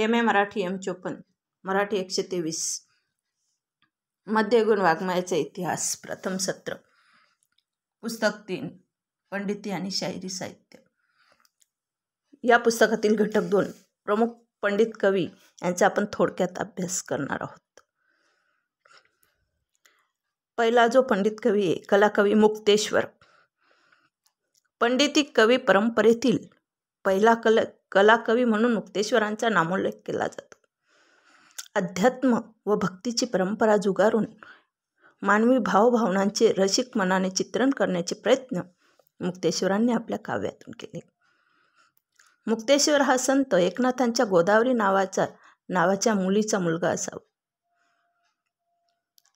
M A Marathi M चोपन्न मराठी एकशे तेवीस मध्ययुगीन वाङ्मयाचा इतिहास प्रथम सत्र पुस्तक तीन पंडिती आणि शायरी साहित्य या पुस्तकातील घटक दोन प्रमुख पंडित कवी यांचा आपण थोडक्यात अभ्यास करणार आहोत पहिला जो पंडित कवी आहे कलाकवी मुक्तेश्वर पंडिती कवी परंपरेतील पहिला कल कलाकवी म्हणून मुक्तेश्वरांचा नामोल्लेख केला जातो अध्यात्म व भक्तीची परंपरा जुगारून मानवी भावभावनांचे रसिक मनाने चित्रण करण्याचे प्रयत्न मुक्तेश्वरांनी आपल्या काव्यातून केले मुक्तेश्वर हा संत एकनाथांच्या गोदावरी नावाचा नावाच्या मुलीचा मुलगा असावा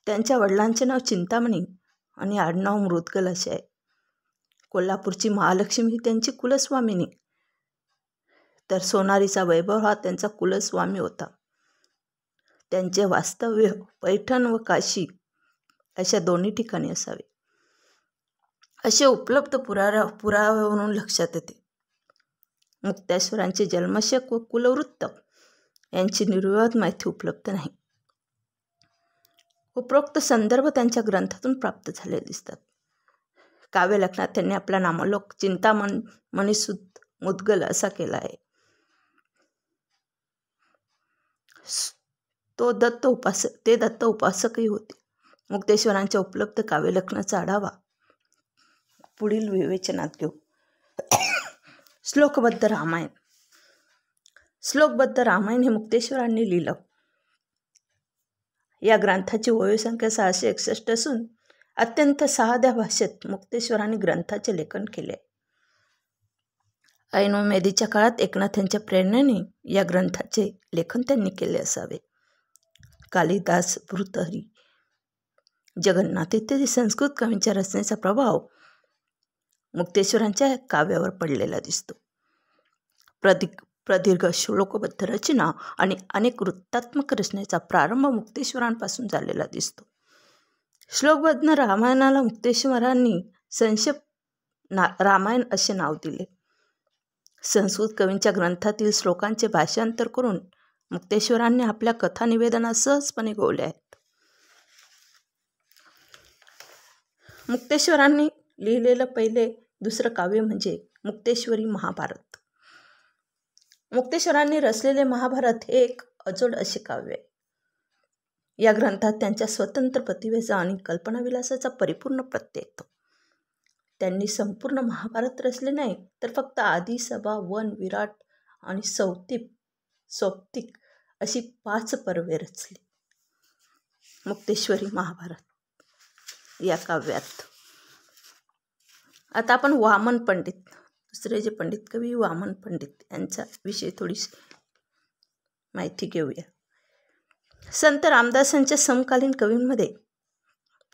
त्यांच्या वडिलांचे नाव चिंतामणी आणि आडनाव मृदगल असे आहे कोल्हापूरची महालक्ष्मी ही त्यांची कुलस्वामिनी तर सोनारीचा वैभव हा त्यांचा कुलस्वामी होता त्यांचे वास्तव्य पैठण व काशी अशा दोन्ही ठिकाणी असावे असे उपलब्ध पुरा पुरावे म्हणून लक्षात येते मुक्तेश्वरांचे जन्मशक व कुलवृत्त यांची निर्विवाद माहिती उपलब्ध नाही उपरोक्त संदर्भ त्यांच्या ग्रंथातून प्राप्त झाले दिसतात काव्यलग्नात त्यांनी आपला नामलोक चिंतामण मणिसूत मुद्गल असा केला आहे तो दत्त उपासक ते दत्त उपासकही होते मुक्तेश्वरांच्या उपलब्ध काव्यलखनाचा आढावा पुढील विवेचनात घेऊ श्लोकबद्ध रामायण श्लोकबद्ध रामायण हे मुक्तेश्वरांनी लिहिलं या ग्रंथाची वयोसंख्या सहाशे एकसष्ट असून अत्यंत साध्या भाषेत मुक्तेश्वरांनी ग्रंथाचे लेखन केले मेदीच्या काळात एकनाथांच्या प्रेरणेने या ग्रंथाचे लेखन त्यांनी केले असावे कालिदास भृतहरी जगन्नाथ इत्यादी संस्कृत कवींच्या रचनेचा प्रभाव मुक्तेश्वरांच्या काव्यावर पडलेला दिसतो प्रदी प्रदीर्घ श्लोकबद्ध रचना आणि अनेक वृत्तात्मक रचनेचा प्रारंभ मुक्तेश्वरांपासून झालेला दिसतो श्लोकबद्ध रामायणाला मुक्तेश्वरांनी संशय ना रामायण असे नाव दिले संस्कृत कवींच्या ग्रंथातील श्लोकांचे भाषांतर करून मुक्तेश्वरांनी आपल्या कथा सहजपणे गोवल्या आहेत मुक्तेश्वरांनी लिहिलेलं पहिले दुसरं काव्य म्हणजे मुक्तेश्वरी महाभारत मुक्तेश्वरांनी रचलेले महाभारत हे एक अजोड असे काव्य आहे या ग्रंथात त्यांच्या स्वतंत्र प्रतिभेचा आणि कल्पनाविलासाचा परिपूर्ण प्रत्यय येतो त्यांनी संपूर्ण महाभारत रचले नाही तर फक्त आधी सभा वन विराट आणि सौतिप सौप्तिक अशी पाच पर्वे रचली मुक्तेश्वरी महाभारत या काव्यात आता आपण वामन पंडित दुसरे जे पंडित कवी वामन पंडित यांचा विषयी थोडीशी माहिती घेऊया संत रामदासांच्या समकालीन कवींमध्ये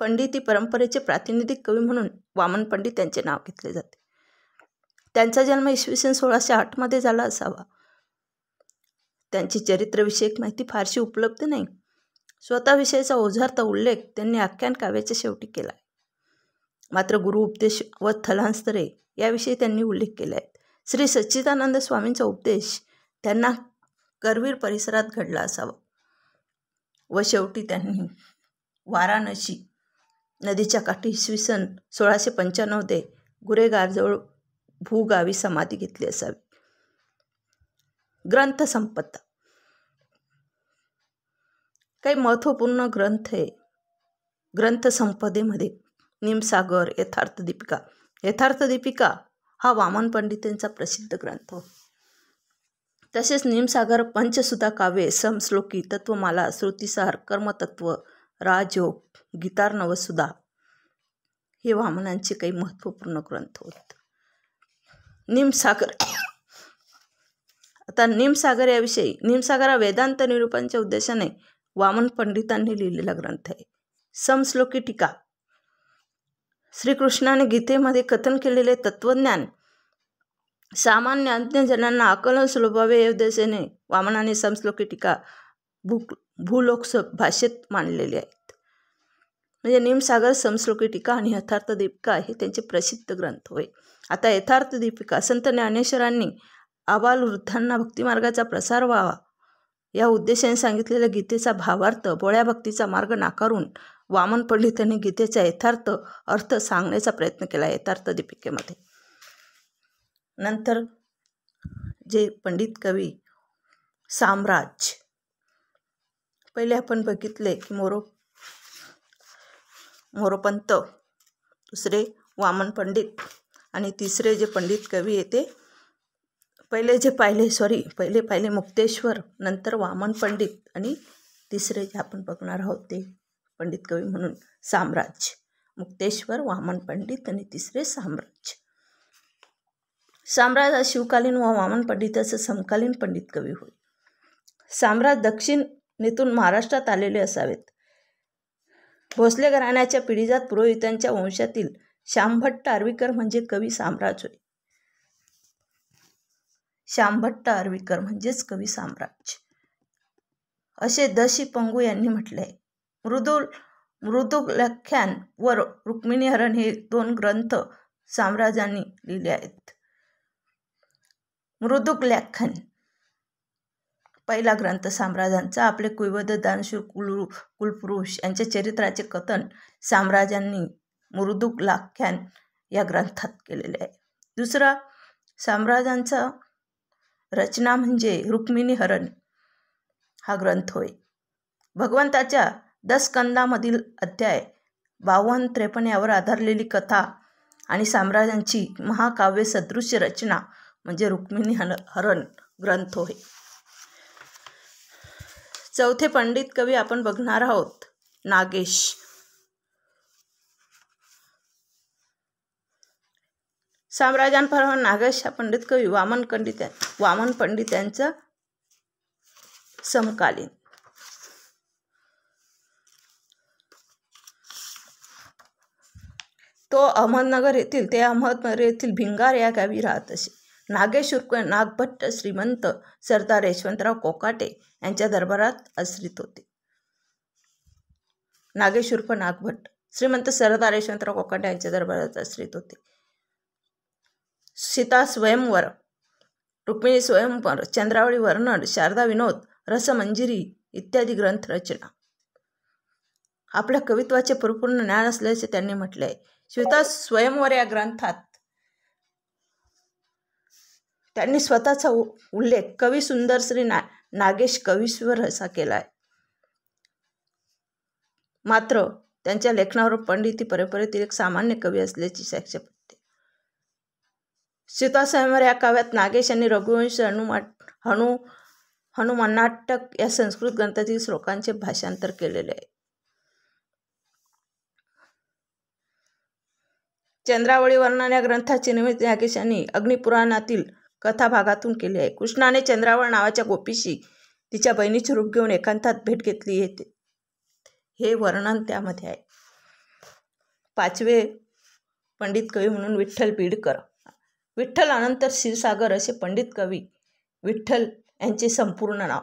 पंडित ही परंपरेचे प्रातिनिधिक कवी म्हणून वामन पंडित यांचे नाव घेतले जाते त्यांचा जन्म इसवी सन सोळाशे आठमध्ये झाला असावा त्यांची चरित्रविषयक माहिती फारशी उपलब्ध नाही स्वतःविषयीचा ओझारता उल्लेख त्यांनी आख्यान काव्याच्या शेवटी केला आहे मात्र गुरु उपदेश व थलांस्तरे याविषयी त्यांनी उल्लेख केला आहे श्री सच्चिदानंद स्वामींचा उपदेश त्यांना करवीर परिसरात घडला असावा व शेवटी त्यांनी वाराणसी नदीच्या काठी इसवी सन सोळाशे दे गुरेगारजवळ भूगावी समाधी घेतली असावी ग्रंथसंपत्ता काही महत्त्वपूर्ण ग्रंथ आहे ग्रंथसंपदेमध्ये निमसागर यथार्थ दीपिका यथार्थ दीपिका हा वामन पंडितांचा प्रसिद्ध ग्रंथ तसेच निमसागर पंचसुधा काव्ये समश्लोकी तत्वमाला श्रुतीसार कर्मतत्व राजयोग गीतार नवसुधा हे वामनांचे काही महत्त्वपूर्ण ग्रंथ होत निमसागर आता निमसागर याविषयी निमसागर हा वेदांत निरूपांच्या उद्देशाने वामन पंडितांनी लिहिलेला ग्रंथ आहे समश्लोकी टीका श्रीकृष्णाने गीतेमध्ये कथन केलेले तत्वज्ञान सामान्य अज्ञजनांना आकलन सुलभावे या उद्देशाने वामनाने समश्लोकी टीका भूक भूलोकस भाषेत मांडलेले आहेत म्हणजे निमसागर संस्कृती टीका आणि यथार्थ दीपिका हे त्यांचे प्रसिद्ध ग्रंथ होय आता यथार्थ दीपिका संत ज्ञानेश्वरांनी आबाल वृद्धांना भक्तिमार्गाचा प्रसार व्हावा या उद्देशाने सांगितलेल्या गीतेचा भावार्थ बोळ्या भक्तीचा मार्ग नाकारून वामन पंडित गीतेचा यथार्थ अर्थ सांगण्याचा प्रयत्न केला यथार्थ दीपिकेमध्ये नंतर जे पंडित कवी साम्राज्य पहिले आपण बघितले की मोरो मोरोपंत दुसरे वामन पंडित आणि तिसरे जे पंडित कवी येते पहिले जे पाहिले सॉरी पहिले पाहिले मुक्तेश्वर नंतर वामन पंडित आणि तिसरे जे आपण बघणार आहोत ते पंडित कवी म्हणून साम्राज्य मुक्तेश्वर वामन पंडित आणि तिसरे साम्राज्य साम्राज्य हा शिवकालीन व वामन असं समकालीन पंडित कवी होय साम्राज्य दक्षिण नितून महाराष्ट्रात आलेले असावेत भोसले घराण्याच्या पिढीजात पुरोहितांच्या वंशातील श्यामभट्ट आर्वीकर म्हणजे कवी साम्राज होय श्यामभट्ट आर्वीकर म्हणजेच कवी साम्राज असे दशी पंगू यांनी म्हटले मृदुल मृदुलख्यान व रुक्मिणीहरण हे दोन ग्रंथ साम्राजांनी लिहिले आहेत लेखन पहिला ग्रंथ साम्राज्यांचा आपले कुवद दानशूर कुल कुलपुरुष यांच्या चरित्राचे कथन साम्राज्यांनी मुरुदुक लाख्यान या ग्रंथात केलेले आहे दुसरा साम्राज्यांचा रचना म्हणजे रुक्मिणी हरण हा ग्रंथ होय भगवंताच्या कंदामधील अध्याय बावन त्रेपन्न यावर आधारलेली कथा आणि साम्राज्यांची महाकाव्य सदृश्य रचना म्हणजे रुक्मिणी हरण ग्रंथ होय चौथे पंडित कवी आपण बघणार आहोत नागेश साम्राज्यांप्रमाण नागेश हा पंडित कवी वामन पंडित वामन पंडित यांचं समकालीन तो अहमदनगर येथील ते अहमदनगर येथील भिंगार या गावी राहत असे नागेश नागभट्ट श्रीमंत सरदार यशवंतराव कोकाटे यांच्या दरबारात आश्रित होते नागेशुर्फ नागभट श्रीमंत सरदार यशवंतराव कोकाटे यांच्या दरबारात आश्रित होते सीता स्वयंवर रुक्मिणी स्वयंवर चंद्रावळी वर्णन शारदा विनोद रसमंजिरी इत्यादी ग्रंथ रचना आपल्या कवित्वाचे परिपूर्ण ज्ञान असल्याचे त्यांनी म्हटले आहे श्वेता स्वयंवर या ग्रंथात त्यांनी स्वतःचा उल्लेख कवी सुंदर श्री ना नागेश कवीश्वर असा केलाय मात्र त्यांच्या लेखनावर पंडिती परंपरेतील एक सामान्य कवी असल्याची साक्ष पडते सीतास्वयंवर या काव्यात नागेश यांनी रघुवंश हनुमा हनु हनुमानाटक या संस्कृत ग्रंथातील श्लोकांचे भाषांतर केलेले आहे चंद्रावळी वर्णन या ग्रंथाची निमित्त नागेश यांनी अग्निपुराणातील कथाभागातून केली आहे कृष्णाने चंद्रावर नावाच्या गोपीशी तिच्या बहिणीचे रूप घेऊन एकांतात भेट घेतली येते हे वर्णन त्यामध्ये आहे पाचवे पंडित कवी म्हणून विठ्ठल बीडकर विठ्ठल अनंतर क्षीरसागर असे पंडित कवी विठ्ठल यांचे संपूर्ण नाव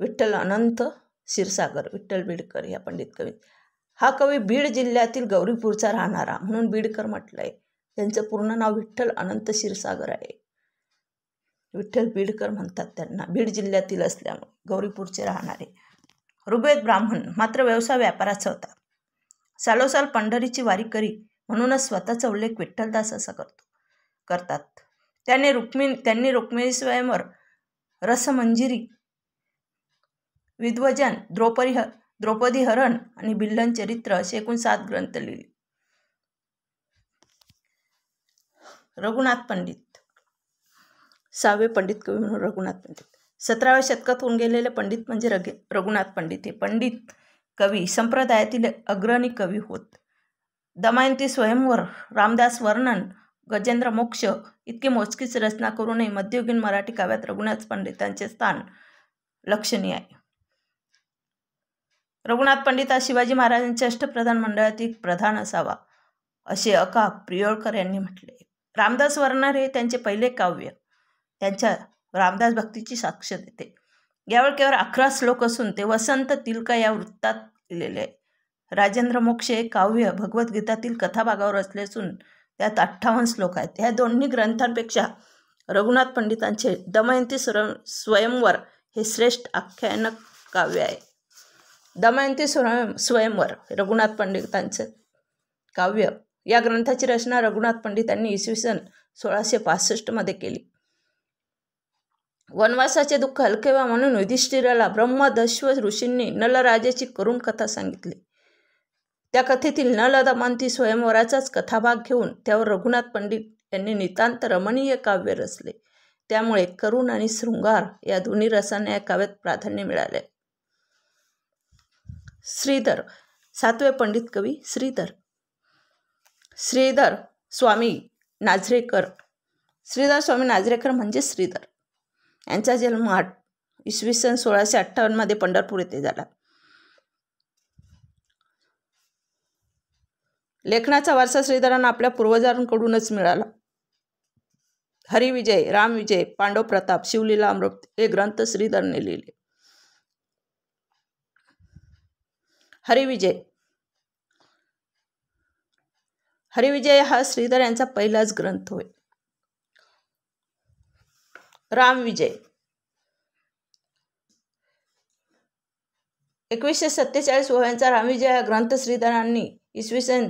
विठ्ठल अनंत क्षीरसागर विठ्ठल बीडकर या पंडित कवी हा कवी बीड जिल्ह्यातील गौरीपूरचा राहणारा म्हणून बीडकर म्हटलं आहे त्यांचं पूर्ण नाव विठ्ठल अनंत क्षीरसागर आहे विठ्ठल बीडकर म्हणतात त्यांना बीड जिल्ह्यातील असल्यामुळे गौरीपूरचे राहणारे ऋग्वेद ब्राह्मण मात्र व्यवसाय व्यापाराचा होता सालोसाल पंढरीची वारी करी म्हणूनच स्वतःचा उल्लेख विठ्ठलदास असा करतो करतात त्याने रुक्मिणी त्यांनी रुक्मिणी स्वयंवर रसमंजिरी विद्वजन द्रौपदी ह द्रौपदी हरण आणि बिल्लन चरित्र असे एकूण सात ग्रंथ लिहिले रघुनाथ पंडित सहावे पंडित कवी म्हणून रघुनाथ पंडित सतराव्या शतकात होऊन गेलेले पंडित म्हणजे रघे रघुनाथ पंडित हे पंडित कवी संप्रदायातील अग्रणी कवी होत दमायंती स्वयंवर रामदास वर्णन गजेंद्र मोक्ष इतकी मोजकीच रचना करूनही मध्ययुगीन मराठी काव्यात रघुनाथ पंडितांचे स्थान लक्षणीय आहे रघुनाथ पंडित हा शिवाजी महाराजांच्या अष्टप्रधान मंडळातील प्रधान असावा असे अका प्रियोळकर यांनी म्हटले रामदास वर्णन हे त्यांचे पहिले काव्य त्यांच्या रामदास भक्तीची साक्ष देते यावर केवळ अकरा श्लोक असून ते वसंत तिलका या वृत्तात लिहिलेले आहे राजेंद्र मोक्ष हे काव्य भगवद्गीतातील कथाभागावर असले असून त्यात अठ्ठावन्न श्लोक आहेत ह्या दोन्ही ग्रंथांपेक्षा रघुनाथ पंडितांचे दमयंती सुर स्वयंवर हे श्रेष्ठ आख्यानक काव्य आहे दमयंती सुर स्वयंवर रघुनाथ पंडितांचं काव्य या ग्रंथाची रचना रघुनाथ पंडितांनी इसवी सन सोळाशे पासष्टमध्ये केली वनवासाचे दुःख हलकेवा म्हणून युधिष्ठिराला ब्रह्मदश्व ऋषींनी नलराजेची करुण कथा सांगितली त्या कथेतील नल दमंती स्वयंवराचाच कथाभाग घेऊन त्यावर रघुनाथ पंडित यांनी नितांत रमणीय काव्य रचले त्यामुळे करुण आणि शृंगार या दोन्ही रसांना या काव्यात प्राधान्य मिळाले श्रीधर सातवे पंडित कवी श्रीधर श्रीधर स्वामी नाझरेकर श्रीधर स्वामी नाझरेकर म्हणजे श्रीधर यांचा जन्म आठ इसवी सन सोळाशे अठ्ठावन्नमध्ये पंढरपूर येथे झाला लेखनाचा वारसा श्रीधरांना आपल्या पूर्वजांकडूनच मिळाला हरिविजय रामविजय पांडव प्रताप शिवलीला अमृत हे ग्रंथ श्रीधरने लिहिले हरिविजय हरिविजय हा श्रीधर यांचा पहिलाच ग्रंथ होय रामविजय एकवीसशे सत्तेचाळीस वह्यांचा रामविजय हा ग्रंथ श्रीधरांनी इसवी सन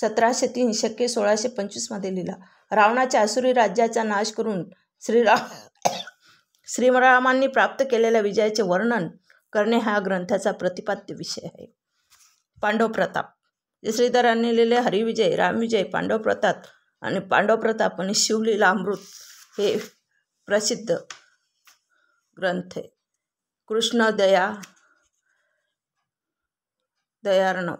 सतराशे तीन शक्य सोळाशे पंचवीसमध्ये लिहिला रावणाच्या असुरी राज्याचा नाश करून श्रीराम श्रीरामांनी प्राप्त केलेल्या विजयाचे वर्णन करणे हा ग्रंथाचा प्रतिपाद्य विषय आहे पांडव प्रताप श्रीधरांनी लिहिले हरिविजय रामविजय पांडव प्रताप आणि पांडव प्रताप आणि शिवलीला अमृत हे प्रसिद्ध ग्रंथ आहे दया दयार्णव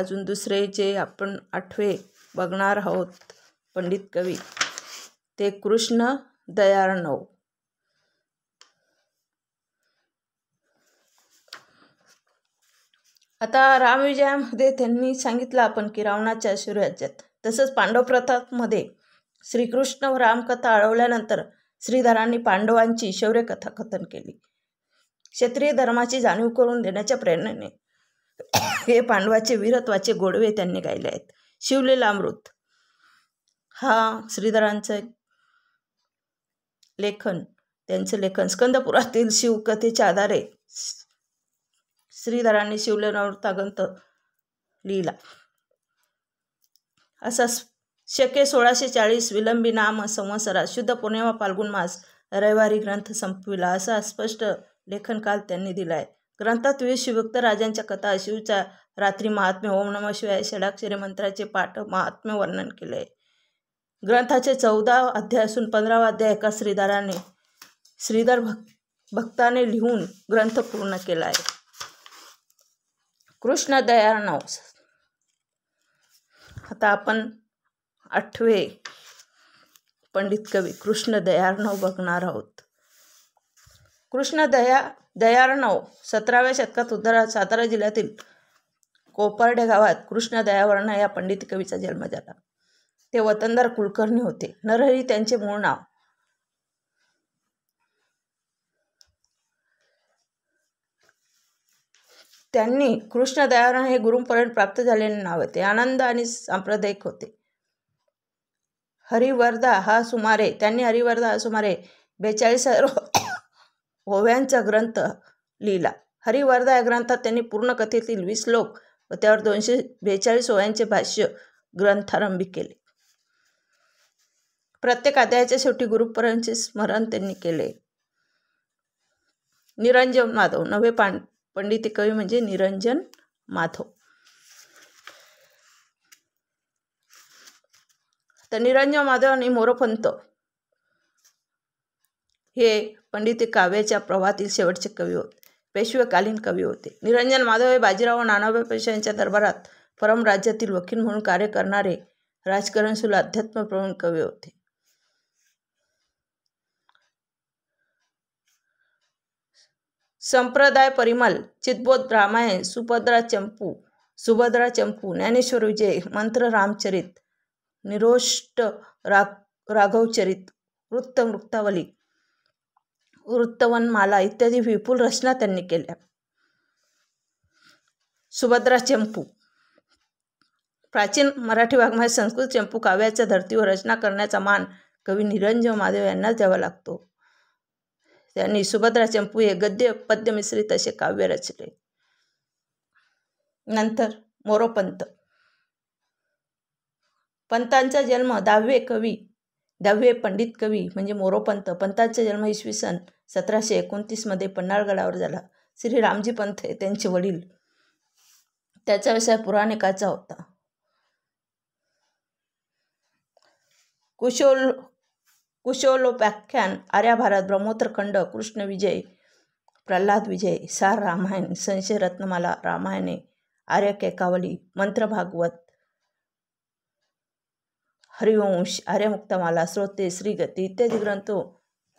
अजून दुसरे जे आपण आठवे बघणार आहोत पंडित कवी ते कृष्ण दयार्णव आता रामविजयामध्ये त्यांनी सांगितलं आपण की रावणाच्या शिवराज्यात तसंच पांडव प्रतापमध्ये श्रीकृष्ण व रामकथा अळवल्यानंतर श्रीधरांनी पांडवांची शौर्यकथा कथन केली क्षत्रिय धर्माची जाणीव करून देण्याच्या प्रेरणेने हे पांडवाचे वीरत्वाचे गोडवे त्यांनी गायले आहेत अमृत हा श्रीधरांचं लेखन त्यांचं लेखन स्कंदपुरातील शिवकथेच्या आधारे श्रीधरांनी शिवलीलामृतागंत लिहिला असा शके सोळाशे चाळीस विलंबी नाम संवसरात शुद्ध पौर्णिमा फाल्गुन मास रविवारी ग्रंथ संपविला असा स्पष्ट लेखनकाल त्यांनी दिला आहे ग्रंथात वीर शिवभक्त राजांच्या कथा शिवच्या रात्री महात्म्य ओम नम शिवाय षडाक्षरी मंत्राचे पाठ महात्म्य वर्णन केले ग्रंथाचे चौदा अध्याय असून पंधरावा अध्याय एका श्रीधराने श्रीधर भक् भक्ताने लिहून ग्रंथ पूर्ण केला आहे कृष्ण दयानव आता आपण आठवे पंडित कवी कृष्ण दयार्णव बघणार आहोत कृष्ण दया दयार्णव सतराव्या शतकात उद्धारा सातारा जिल्ह्यातील कोपर्डे गावात कृष्ण दयावर्ण या पंडित कवीचा जन्म झाला ते वतनदार कुलकर्णी होते नरहरी त्यांचे मूळ नाव त्यांनी कृष्ण दयावरण हे गुरुपर्यंत प्राप्त झालेले नाव होते आनंद आणि सांप्रदायिक होते हरिवर्धा हा सुमारे त्यांनी हरिवर्धा हा सुमारे बेचाळीस ओव्यांचा ग्रंथ लिहिला हरिवर्धा या ग्रंथात त्यांनी पूर्ण कथेतील वीस लोक व त्यावर दोनशे बेचाळीस ओव्यांचे भाष्य ग्रंथारंभी केले प्रत्येक अध्यायाच्या शेवटी गुरुपर्यंतचे स्मरण त्यांनी केले निरंजन माधव नवे पां पंडिती कवी म्हणजे निरंजन माधव तर निरंजन माधव आणि मोरोपंत हे पंडित काव्याच्या प्रवाहातील शेवटचे कवी होते पेशवेकालीन कवी होते निरंजन माधव हे बाजीराव नानाभाई पेशा यांच्या दरबारात परम राज्यातील वकील म्हणून कार्य करणारे सुल अध्यात्मप्रवण कवी होते संप्रदाय परिमल चितबोध रामायण सुभद्रा चंपू सुभद्रा चंपू ज्ञानेश्वर विजय मंत्र रामचरित निरोष्ट राग राघवचरित वृत्त वृत्तावली वृत्तवनमाला इत्यादी विपुल रचना त्यांनी केल्या सुभद्रा चंपू प्राचीन मराठी वाङ्मय संस्कृत चंपू काव्याच्या धर्तीवर रचना करण्याचा मान कवी निरंजन महादेव यांनाच द्यावा लागतो त्यांनी सुभद्रा चंपू हे गद्य पद्य मिश्रित असे काव्य रचले नंतर मोरोपंत पंतांचा जन्म दहावे कवी दहावे पंडित कवी म्हणजे मोरोपंत पंतांचा जन्म इसवी सन सतराशे एकोणतीसमध्ये पन्हाळगडावर झाला श्री रामजी पंत हे त्यांचे वडील त्याचा व्यवसाय पुराणिकाचा होता कुशोल कुशोलोपाख्यान आर्याभारत खंड कृष्ण विजय प्रल्हाद विजय सार रामायण संशय रत्नमाला रामायणे आर्य केकावली मंत्रभागवत हरिवंश आर्यमुक्तमाला श्रोते श्रीगती इत्यादी ग्रंथ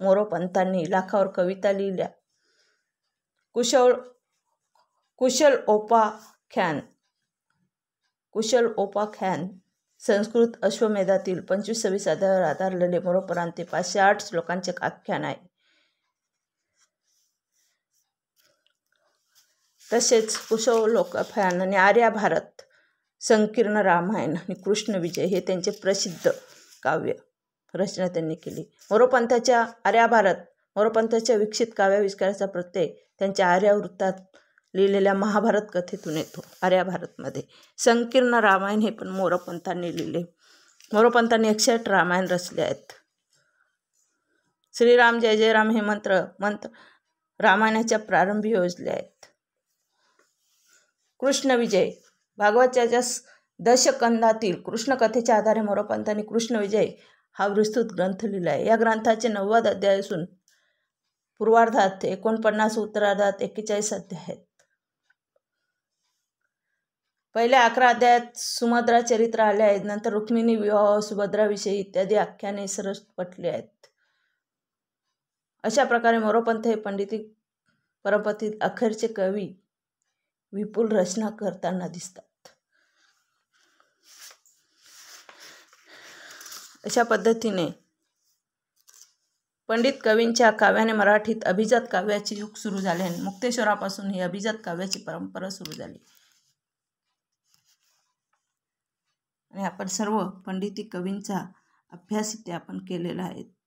मोरोपंतांनी लाखावर कविता लिहिल्या कुशल कुशल ओपाख्यान कुशल ओपाख्यान संस्कृत अश्वमेधातील पंचवीस सव्वीस आधार आधारलेले मोरोपरांते पाचशे आठ श्लोकांचे आख्यान आहे तसेच कुशल आणि आर्या भारत संकीर्ण रामायण आणि कृष्णविजय हे त्यांचे प्रसिद्ध काव्य रचना त्यांनी केली मोरोपंथाच्या आर्याभारत मोरोपंथाच्या विकसित काव्याविष्काराचा प्रत्यय त्यांच्या आर्यावृत्तात लिहिलेल्या महाभारत कथेतून येतो आर्याभारतमध्ये संकीर्ण रामायण हे पण मोरोपंथांनी लिहिले मोरोपंथांनी एकशेठ रामायण रचले आहेत श्रीराम जय जय राम हे मंत्र मंत्र रामायणाच्या प्रारंभी योजले आहेत कृष्णविजय भागवताच्या दशकंदातील कृष्णकथेच्या आधारे कृष्ण कृष्णविजय हा विस्तृत ग्रंथ लिहिला आहे या ग्रंथाचे नव्वद अध्याय असून पूर्वार्धात एकोणपन्नास उत्तरार्धात एक्केचाळीस अध्याय आहेत पहिल्या अकरा अध्यायात सुमद्रा चरित्र आले आहेत नंतर रुक्मिणी विवाह सुभद्राविषयी इत्यादी आख्याने सरस पटले आहेत अशा प्रकारे मोरोपंत हे पंडिती परंपतीत अखेरचे कवी विपुल रचना करताना दिसतात अशा पद्धतीने पंडित कवींच्या काव्याने मराठीत अभिजात काव्याची युग सुरू झाले मुक्तेश्वरापासून ही अभिजात काव्याची परंपरा सुरू झाली आणि आपण सर्व पंडिती कवींचा अभ्यास इथे आपण केलेला आहे